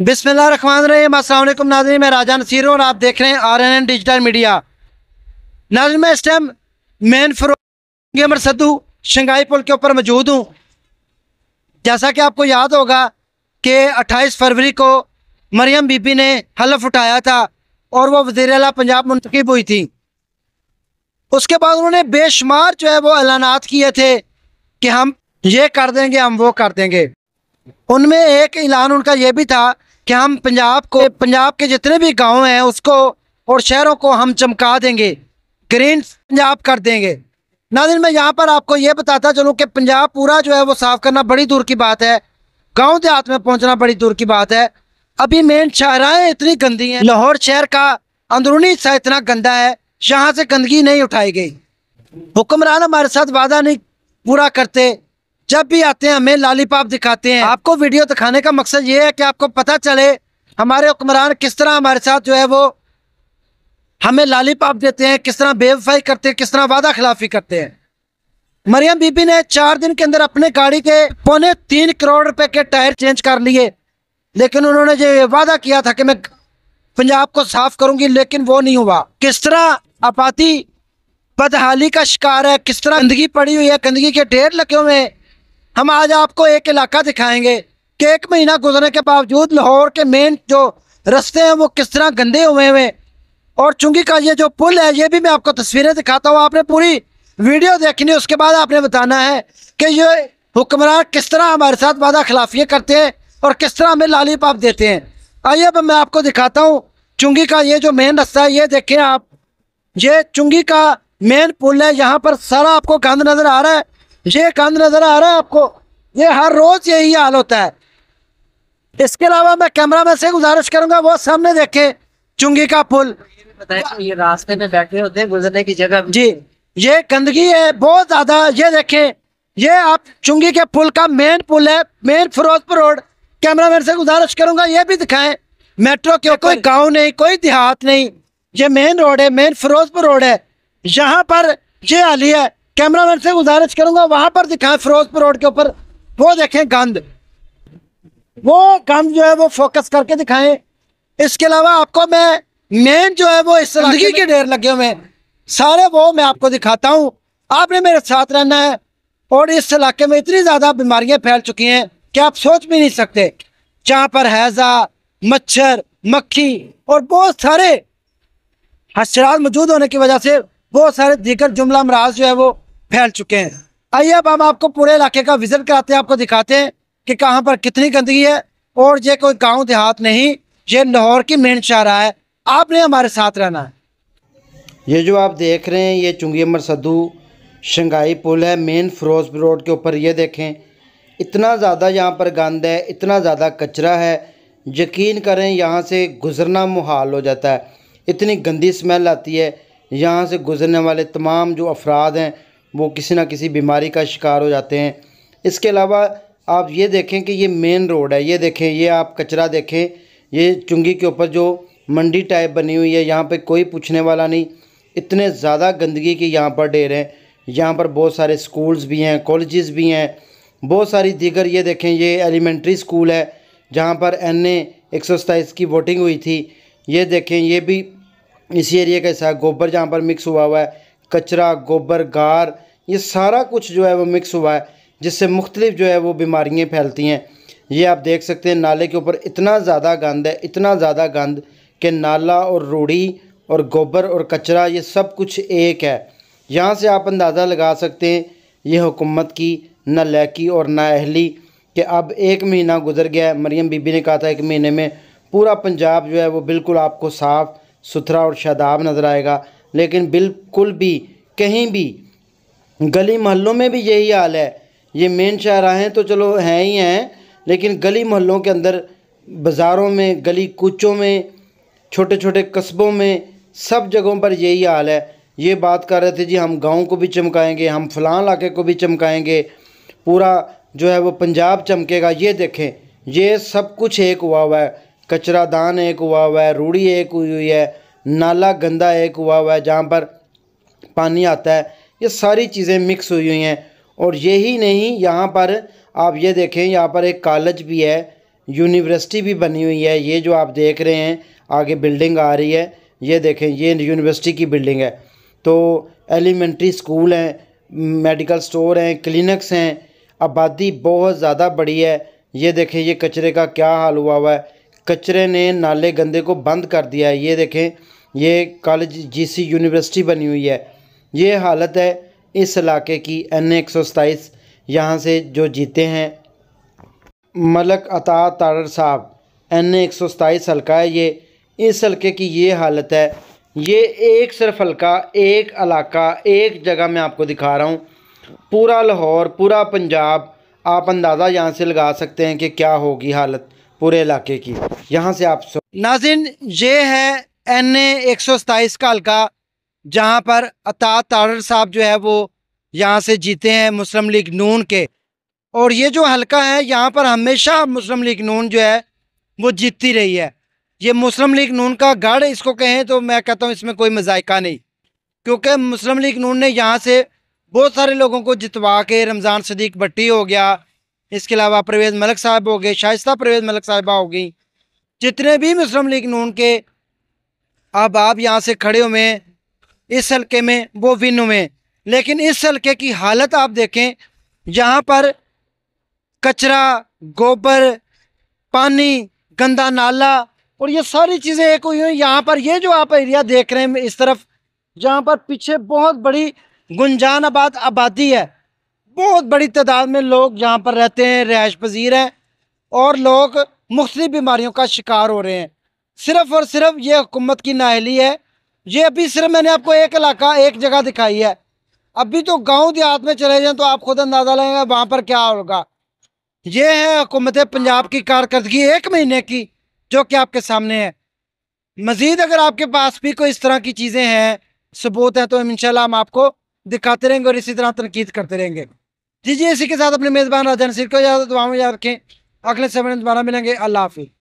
रखमान रहीम असल नाजन मैं राजा नसीर और आप देख रहे हैं R N N digital media नाजन मैं इस टाइम मेन फरोग अमर सद्दू शंघाई पुल के ऊपर मौजूद हूँ जैसा कि आपको याद होगा कि 28 फरवरी को मरियम बीबी ने हलफ उठाया था और वो वजीर अला पंजाब मुंतखब हुई थी उसके बाद उन्होंने बेशुमार जो है वो ऐलानात किए थे कि हम ये कर देंगे हम वो कर देंगे उनमें एक ऐलान उनका यह भी था कि हम पंजाब को पंजाब के जितने भी गांव हैं उसको और शहरों को हम चमका देंगे ग्रीन पंजाब कर देंगे नाजिन मैं यहाँ पर आपको ये बताता चलूँ कि पंजाब पूरा जो है वो साफ़ करना बड़ी दूर की बात है गाँव देहात में पहुँचना बड़ी दूर की बात है अभी मेन शाहराएँ इतनी गंदी हैं लाहौर शहर का अंदरूनी हिस्सा इतना गंदा है यहाँ से गंदगी नहीं उठाई गई हुक्मरान हमारे साथ वादा नहीं पूरा करते जब भी आते हैं हमें लॉलीपॉप दिखाते हैं आपको वीडियो दिखाने का मकसद ये है कि आपको पता चले हमारे हुक्मरान किस तरह हमारे साथ जो है वो हमें लॉलीपॉप देते हैं किस तरह बेवफाई करते हैं किस तरह वादा खिलाफी करते हैं मरियम बीबी ने चार दिन के अंदर अपने गाड़ी के पौने तीन करोड़ रुपए के टायर चेंज कर लिए लेकिन उन्होंने जो वादा किया था कि मैं पंजाब को साफ करूंगी लेकिन वो नहीं हुआ किस तरह आपाती बदहाली का शिकार है किस तरह गंदगी पड़ी हुई है गंदगी के ढेर लगे हुए हैं हम आज आपको एक इलाका दिखाएंगे कि एक महीना गुजरने के बावजूद लाहौर के मेन जो रास्ते हैं वो किस तरह गंदे हुए हुए और चूंकि का ये जो पुल है ये भी मैं आपको तस्वीरें दिखाता हूँ आपने पूरी वीडियो देखनी उसके बाद आपने बताना है कि ये हुक्मरान किस तरह हमारे साथ वादा खिलाफियाँ करते हैं और किस तरह हमें लाली पाप देते हैं आइए अब मैं आपको दिखाता हूँ चुंगी का ये जो मेन रास्ता है ये देखें आप ये चुंगी का मेन पुल है यहाँ पर सारा आपको गंद नज़र आ रहा है ये कंध नज़र आ रहा है आपको ये हर रोज़ यही हाल होता है इसके अलावा मैं कैमरा मैन से गुजारिश करूंगा वो सामने देखे चुंगी का पुल ये रास्ते में बैठे होते हैं गुजरने की जगह जी ये गंदगी है बहुत ज्यादा ये देखे ये आप चुंगी के पुल का मेन पुल है main Firozpur road camera man से गुजारिश करूंगा ये भी दिखाएं मेट्रो के कोई गांव नहीं कोई देहात नहीं ये मेन रोड है मेन फिरोजपुर रोड है यहाँ पर ये आली है कैमरामैन से गुजारिश करूंगा वहां पर दिखाएं फिरोजपुर रोड के ऊपर वो देखें गंद वो गंद जो है वो फोकस करके दिखाएं इसके अलावा आपको मैं मेन जो है वो इस जिंदगी के ढेर लगे हुए सारे वो मैं आपको दिखाता हूँ आपने मेरे साथ रहना है और इस इलाके में इतनी ज़्यादा बीमारियां फैल चुकी हैं कि आप सोच भी नहीं सकते जहां पर हैजा मच्छर मक्खी और बहुत सारे हसरात मौजूद होने की वजह से बहुत सारे दीगर जुमला अमराज जो है वो फैल चुके हैं आइए अब हम आपको पूरे इलाके का विजिट कराते हैं आपको दिखाते हैं कि कहाँ पर कितनी गंदगी है और ये कोई गांव देहात नहीं ये लाहौर की मेन शाहरा है आपने हमारे साथ रहना है ये जो आप देख रहे हैं ये चुंगी अमर सद्धू शंघाई पुल है मेन फिरोजपुर रोड के ऊपर ये देखें इतना ज़्यादा यहाँ पर गंद है इतना ज़्यादा कचरा है यकीन करें यहाँ से गुज़रना मुहाल हो जाता है इतनी गंदी स्मेल आती है यहाँ से गुज़रने वाले तमाम जो अफराद हैं वो किसी ना किसी बीमारी का शिकार हो जाते हैं इसके अलावा आप ये देखें कि ये मेन रोड है ये देखें ये आप कचरा देखें ये चुंगी के ऊपर जो मंडी टाइप बनी हुई है यहाँ पे कोई पूछने वाला नहीं इतने ज़्यादा गंदगी के यहाँ पर ढेर हैं यहाँ पर बहुत सारे स्कूल्स भी हैं कॉलेजेस भी हैं बहुत सारी दीगर ये देखें ये एलिमेंट्री स्कूल है जहाँ पर एन ए एक सौ की वोटिंग हुई थी ये देखें ये भी इसी एरिया का हिस्सा गोबर जहाँ पर मिक्स हुआ हुआ है कचरा गोबर गार ये सारा कुछ जो है वो मिक्स हुआ है जिससे मुख्तलिफ जो है वो बीमारियाँ फैलती हैं ये आप देख सकते हैं नाले के ऊपर इतना ज़्यादा गंद है इतना ज़्यादा गंद कि नाला और रूढ़ी और गोबर और कचरा ये सब कुछ एक है यहाँ से आप अंदाज़ा लगा सकते हैं ये हुकूमत की न लैकी और ना अहली कि अब एक महीना गुजर गया है मरीम बीबी ने कहा था एक महीने में पूरा पंजाब जो है वो बिल्कुल आपको साफ़ सुथरा और शादाब नज़र आएगा लेकिन बिल्कुल भी कहीं भी गली मोहल्लों में भी यही हाल है ये मेन शाहराहें तो चलो हैं ही हैं लेकिन गली मोहल्लों के अंदर बाज़ारों में गली कूचों में छोटे छोटे कस्बों में सब जगहों पर यही हाल है ये बात कर रहे थे जी हम गाँव को भी चमकाएंगे हम फलां इलाके को भी चमकाएंगे पूरा जो है वो पंजाब चमकेगा ये देखें ये सब कुछ एक हुआ हुआ है कचरा दान एक हुआ हुआ है रूढ़ी एक हुई हुई है नाला गंदा एक हुआ हुआ है जहाँ पर पानी आता है ये सारी चीज़ें मिक्स हुई हुई हैं और यही नहीं यहाँ पर आप ये देखें यहाँ पर एक कॉलेज भी है यूनिवर्सिटी भी बनी हुई है ये जो आप देख रहे हैं आगे बिल्डिंग आ रही है ये देखें ये यूनिवर्सिटी की बिल्डिंग है तो एलिमेंट्री स्कूल हैं मेडिकल स्टोर हैं क्लिनिक्स हैं आबादी बहुत ज़्यादा बड़ी है ये देखें ये कचरे का क्या हाल हुआ हुआ है कचरे ने नाले गंदे को बंद कर दिया है ये देखें ये कॉलेज जीसी यूनिवर्सिटी बनी हुई है ये हालत है इस इलाके की एन एक सौ सताईस यहाँ से जो जीते हैं मलक अता तारर साहब एन एक सौ सताईस हल्का है ये इस हल्के की ये हालत है ये एक सिर्फ हल्का एक इलाका एक जगह मैं आपको दिखा रहा हूँ पूरा लाहौर पूरा पंजाब आप अंदाज़ा यहाँ से लगा सकते हैं कि क्या होगी हालत पूरे इलाके की यहाँ से आप सो नाजिन ये है एन ए एक सौ सताईस का हल्का जहाँ पर अता तारर साहब जो है वो यहाँ से जीते हैं मुस्लिम लीग नून के और ये जो हल्का है यहाँ पर हमेशा मुस्लिम लीग नून जो है वो जीतती रही है ये मुस्लिम लीग नून का गढ़ इसको कहें तो मैं कहता हूँ इसमें कोई मजायका नहीं क्योंकि मुस्लिम लीग नून ने यहाँ से बहुत सारे लोगों को जितवा के रमज़ान सदीक भट्टी हो गया इसके अलावा परवेज़ मलिक साहब हो गए शाइस्ता परवेज़ मलिक साहिबा हो गई जितने भी मुस्लिम लीग नून के अब आप यहाँ से खड़े हुए हैं इस हल्के में वो विन हुए लेकिन इस हल्के की हालत आप देखें यहाँ पर कचरा गोबर पानी गंदा नाला और ये सारी चीज़ें एक हुई हुई यहाँ पर ये जो आप एरिया देख रहे हैं इस तरफ जहाँ पर पीछे बहुत बड़ी गुंजान आबाद आबादी है बहुत बड़ी तादाद में लोग यहाँ पर रहते हैं रहायश पजीर हैं और लोग मुख्तलिफ बीमारियों का शिकार हो रहे हैं सिर्फ और सिर्फ ये हुकूमत की नाहली है ये अभी सिर्फ मैंने आपको एक इलाका एक जगह दिखाई है अभी तो गांव देहात में चले जाएं तो आप खुद अंदाज़ा लगेगा वहाँ पर क्या होगा ये है हुकूमत पंजाब की कारकर्दगी एक महीने की जो कि आपके सामने है मज़ीद अगर आपके पास भी कोई इस तरह की चीज़ें हैं सबूत हैं तो इन हम आपको दिखाते रहेंगे और इसी तरह तनकीद करते रहेंगे जी जी इसी के साथ अपने मेज़बान राजा नसीर को याद दुआ में याद रखें अगले समय दोबारा मिलेंगे अल्लाह हाफिज़